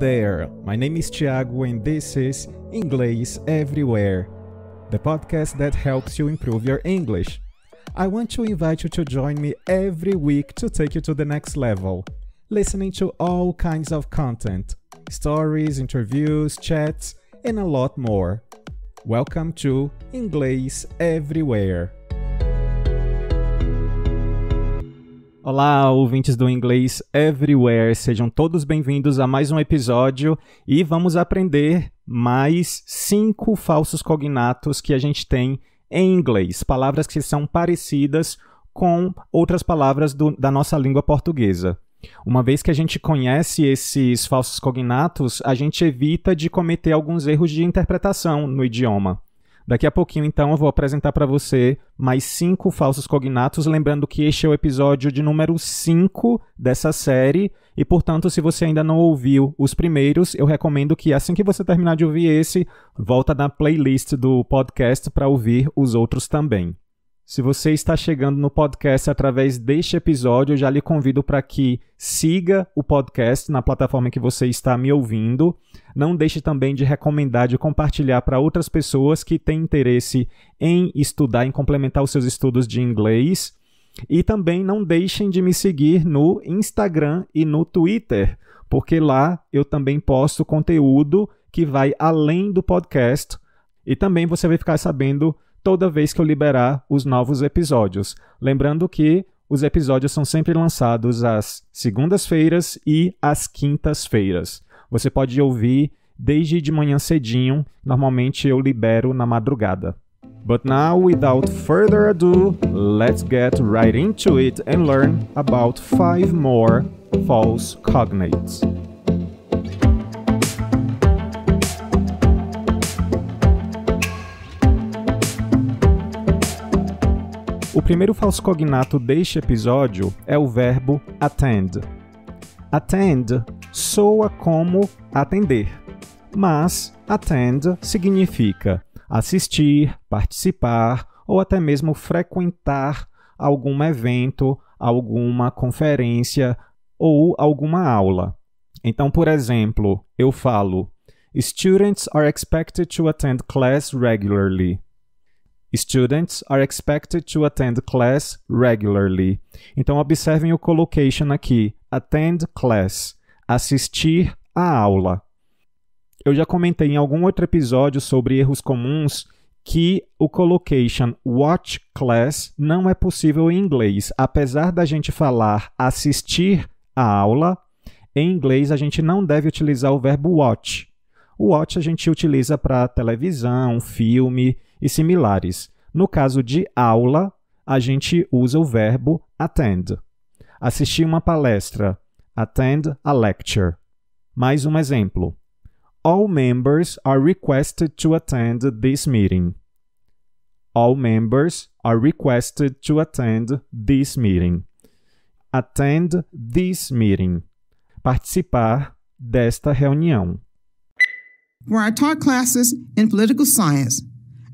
there, my name is Thiago and this is English Everywhere, the podcast that helps you improve your English. I want to invite you to join me every week to take you to the next level, listening to all kinds of content stories, interviews, chats, and a lot more. Welcome to English Everywhere. Olá, ouvintes do Inglês Everywhere, sejam todos bem-vindos a mais um episódio e vamos aprender mais cinco falsos cognatos que a gente tem em inglês, palavras que são parecidas com outras palavras do, da nossa língua portuguesa. Uma vez que a gente conhece esses falsos cognatos, a gente evita de cometer alguns erros de interpretação no idioma. Daqui a pouquinho, então, eu vou apresentar para você mais cinco falsos cognatos, lembrando que este é o episódio de número 5 dessa série, e portanto, se você ainda não ouviu os primeiros, eu recomendo que assim que você terminar de ouvir esse, volta na playlist do podcast para ouvir os outros também. Se você está chegando no podcast através deste episódio, eu já lhe convido para que siga o podcast na plataforma que você está me ouvindo. Não deixe também de recomendar, de compartilhar para outras pessoas que têm interesse em estudar, em complementar os seus estudos de inglês. E também não deixem de me seguir no Instagram e no Twitter, porque lá eu também posto conteúdo que vai além do podcast. E também você vai ficar sabendo toda vez que eu liberar os novos episódios. Lembrando que os episódios são sempre lançados às segundas-feiras e às quintas-feiras. Você pode ouvir desde de manhã cedinho, normalmente eu libero na madrugada. But now, without further ado, let's get right into it and learn about five more false cognates. O primeiro falso cognato deste episódio é o verbo attend. Attend soa como atender, mas attend significa assistir, participar ou até mesmo frequentar algum evento, alguma conferência ou alguma aula. Então, por exemplo, eu falo: Students are expected to attend class regularly. Students are expected to attend class regularly. Então, observem o collocation aqui: attend class, assistir à aula. Eu já comentei em algum outro episódio sobre erros comuns que o collocation watch class não é possível em inglês. Apesar da gente falar assistir à aula, em inglês a gente não deve utilizar o verbo watch. O watch a gente utiliza para televisão, filme e similares. No caso de aula, a gente usa o verbo attend. Assistir uma palestra. Attend a lecture. Mais um exemplo. All members are requested to attend this meeting. All members are requested to attend this meeting. Attend this meeting. Participar desta reunião. Where I taught classes in political science,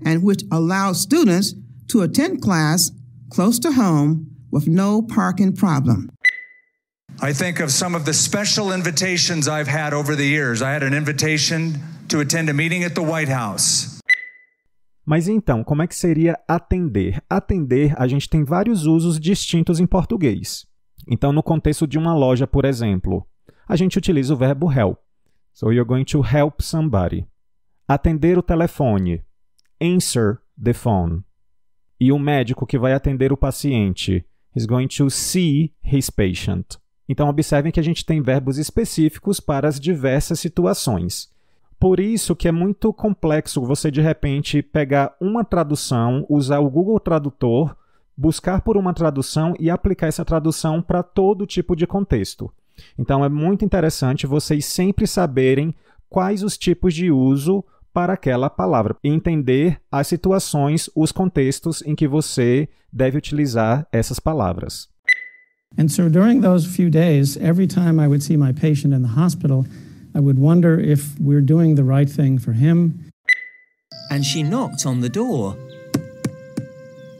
and which allows students to attend class close to home with no parking problem. I think of some of the special invitations I've had over the years. I had an invitation to attend a meeting at the White House. Mas então, como é que seria atender? Atender, a gente tem vários usos distintos em português. Então, no contexto de uma loja, por exemplo, a gente utiliza o verbo help. So you're going to help somebody. Atender o telefone answer the phone. E o médico que vai atender o paciente. He's going to see his patient. Então, observem que a gente tem verbos específicos para as diversas situações. Por isso que é muito complexo você, de repente, pegar uma tradução, usar o Google Tradutor, buscar por uma tradução e aplicar essa tradução para todo tipo de contexto. Então, é muito interessante vocês sempre saberem quais os tipos de uso para aquela palavra. Entender as situações, os contextos em que você deve utilizar essas palavras. And so during those few days, every time I would see my patient in the hospital, I would wonder if we're doing the right thing for him. And she knocked on the door.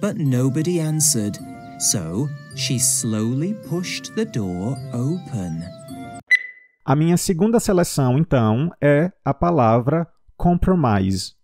But nobody answered. So she slowly pushed the door open. A minha segunda seleção, então, é a palavra compromise.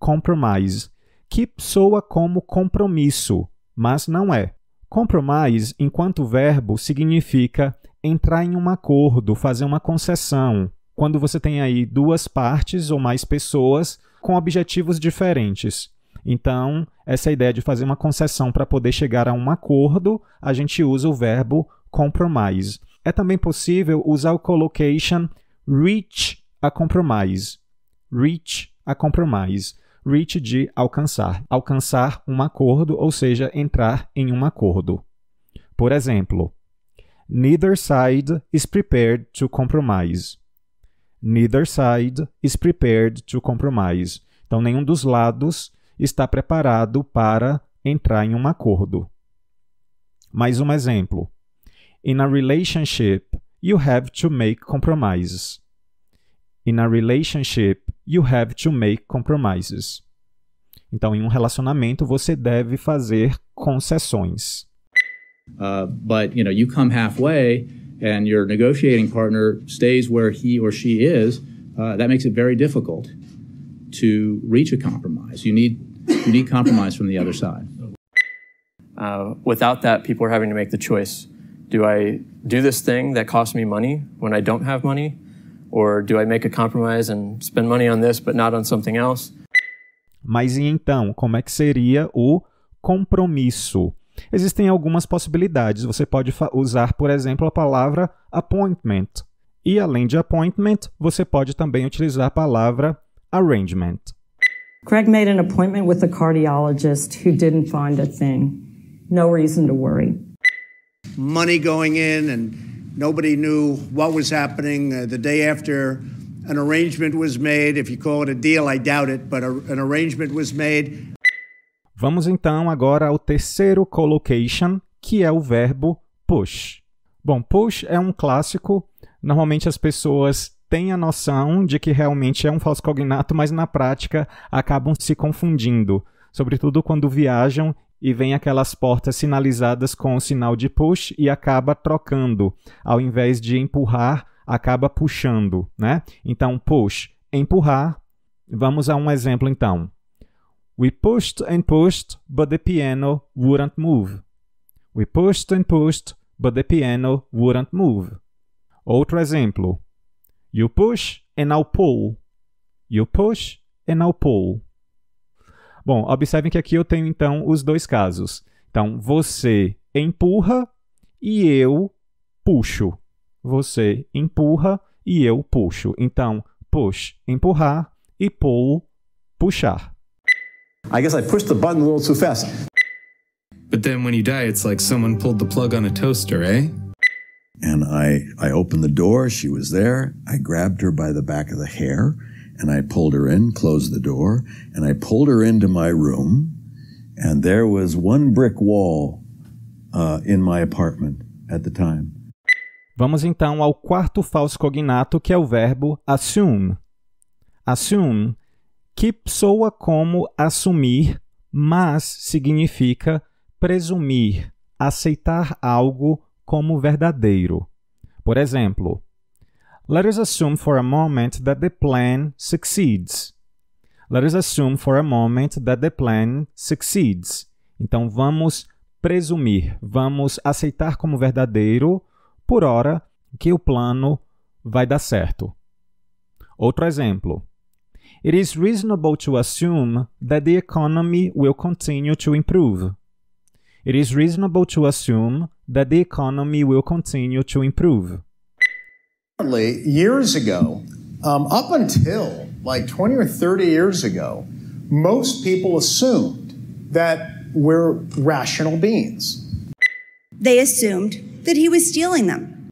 Compromise, que soa como compromisso, mas não é. Compromise, enquanto verbo, significa entrar em um acordo, fazer uma concessão. Quando você tem aí duas partes ou mais pessoas com objetivos diferentes. Então, essa ideia de fazer uma concessão para poder chegar a um acordo, a gente usa o verbo compromise. É também possível usar o collocation reach a compromise reach a compromise. Reach de alcançar. Alcançar um acordo, ou seja, entrar em um acordo. Por exemplo, neither side is prepared to compromise. Neither side is prepared to compromise. Então, nenhum dos lados está preparado para entrar em um acordo. Mais um exemplo. In a relationship, you have to make compromises. In a relationship, you have to make compromises. Então, em um relacionamento, você deve fazer concessões. Uh, but, you know, you come halfway and your negotiating partner stays where he or she is, uh, that makes it very difficult to reach a compromise. You need, you need compromise from the other side. Uh, without that, people are having to make the choice. Do I do this thing that costs me money when I don't have money? Or do I make a compromise and spend money on this but not on something else? Mas e então, como é que seria o compromisso? Existem algumas possibilidades. Você pode usar, por exemplo, a palavra appointment. E além de appointment, você pode também utilizar a palavra arrangement. Craig made an appointment with a cardiologist who didn't find a thing. No reason to worry. Money going in and Nobody knew what was happening. Uh, the day after, an arrangement was made. If you call it a deal, I doubt it, but a, an arrangement was made. Vamos então agora ao terceiro collocation, que é o verbo push. Bom, push é um clássico. Normalmente as pessoas têm a noção de que realmente é um falso cognato, mas na prática acabam se confundindo, sobretudo quando viajam e vem aquelas portas sinalizadas com o sinal de push e acaba trocando, ao invés de empurrar, acaba puxando, né? Então push, empurrar. Vamos a um exemplo então. We pushed and pushed, but the piano wouldn't move. We pushed and pushed, but the piano wouldn't move. Outro exemplo. You push and I'll pull. You push and I'll pull. Bom, observem que aqui eu tenho então os dois casos. Então, você empurra e eu puxo. Você empurra e eu puxo. Então, push, empurrar e pull, puxar. I guess I pushed the button a little too fast. But then when you die, it's like someone pulled the plug on a toaster, eh? And I, I opened the door. She was there. I grabbed her by the back of the hair. And I pulled her in, closed the door, and I pulled her into my room. And there was one brick wall uh, in my apartment at the time. Vamos então ao quarto falso cognato, que é o verbo assume. Assume, que soa como assumir, mas significa presumir, aceitar algo como verdadeiro. Por exemplo, Let us assume for a moment that the plan succeeds. Let us assume for a moment that the plan succeeds. Então vamos presumir, vamos aceitar como verdadeiro, por hora, que o plano vai dar certo. Outro exemplo. It is reasonable to assume that the economy will continue to improve. It is reasonable to assume that the economy will continue to improve years ago, um, up until like 20 or 30 years ago, most people assumed that we're rational beings. They assumed that he was stealing them.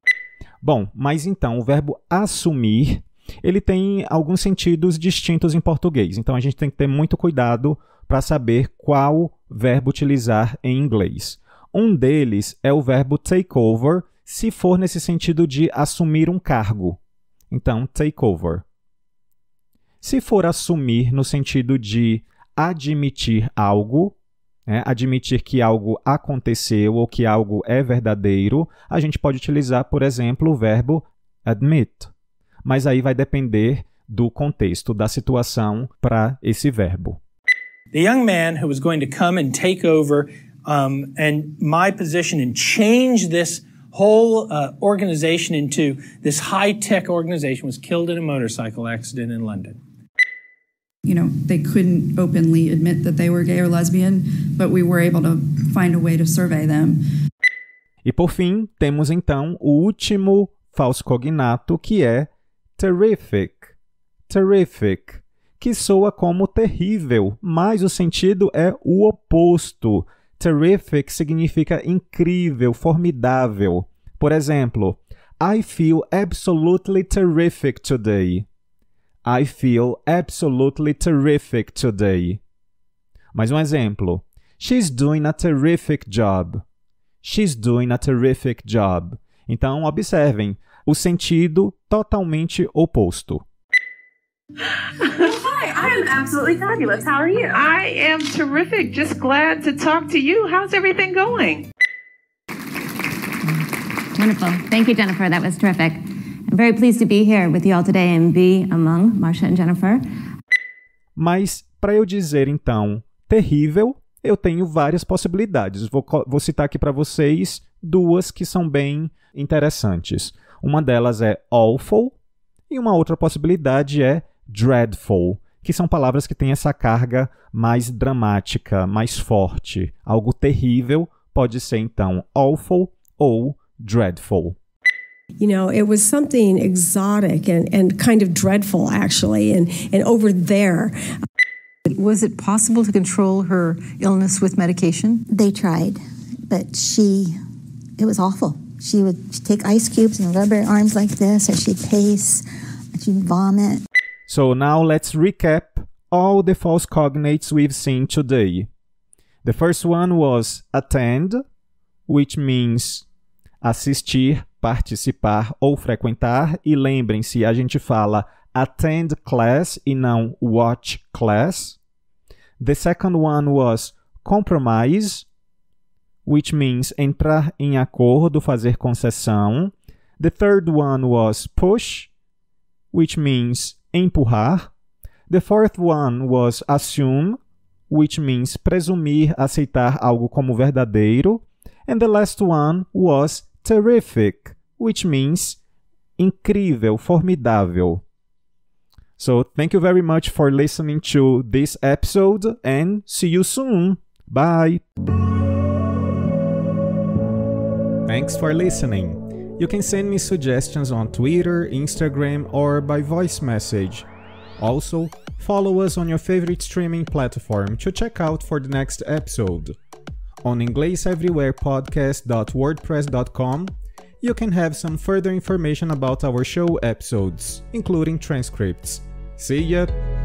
Bom, mas então o verbo assumir, ele tem alguns sentidos distintos em português. Então a gente tem que ter muito cuidado para saber qual verbo utilizar em inglês. Um deles é o verbo take over, se for nesse sentido de assumir um cargo. Então, take over. Se for assumir no sentido de admitir algo, né, admitir que algo aconteceu ou que algo é verdadeiro, a gente pode utilizar, por exemplo, o verbo admit. Mas aí vai depender do contexto, da situação para esse verbo. The young man who was going to come and take over um, and my position and change this whole uh, organization into this high tech organization was killed in a motorcycle accident in London. You know, they couldn't openly admit that they were gay or lesbian, but we were able to find a way to survey them. E por fim, temos então o último falso cognato que é terrific. Terrific, que soa como terrível, mas o sentido é o oposto. Terrific significa incrível, formidável. Por exemplo, I feel absolutely terrific today. I feel absolutely terrific today. Mais um exemplo. She's doing a terrific job. She's doing a terrific job. Então, observem o sentido totalmente oposto. Well, hi, I am absolutely fabulous. How are you? I am terrific. Just glad to talk to you. How's everything going? Wonderful. Thank you, Jennifer. That was terrific. I'm very pleased to be here with you all today and be among Marsha and Jennifer. Mas para eu dizer então, terrível, eu tenho várias possibilidades. Vou, vou citar aqui para vocês duas que são bem interessantes. Uma delas é awful e uma outra possibilidade é dreadful, que são palavras que têm essa carga mais dramática, mais forte. Algo terrível pode ser então awful ou dreadful. You know, it was something exotic and, and kind of dreadful, actually, and, and over there. Was it possible to control her illness with medication? They tried, but she, it was awful. She would take ice cubes and rub her arms like this, or she'd pace, she'd vomit. So now let's recap all the false cognates we've seen today. The first one was attend, which means assistir, participar ou frequentar. E lembrem-se, a gente fala attend class e não watch class. The second one was compromise, which means entrar em acordo, fazer concessão. The third one was push, which means empurrar. The fourth one was assume, which means presumir, aceitar algo como verdadeiro. And the last one was terrific, which means incrível, formidável. So, thank you very much for listening to this episode and see you soon. Bye. Thanks for listening. You can send me suggestions on Twitter, Instagram or by voice message. Also, follow us on your favorite streaming platform to check out for the next episode. On ingleseverywherepodcast.wordpress.com, you can have some further information about our show episodes, including transcripts. See ya!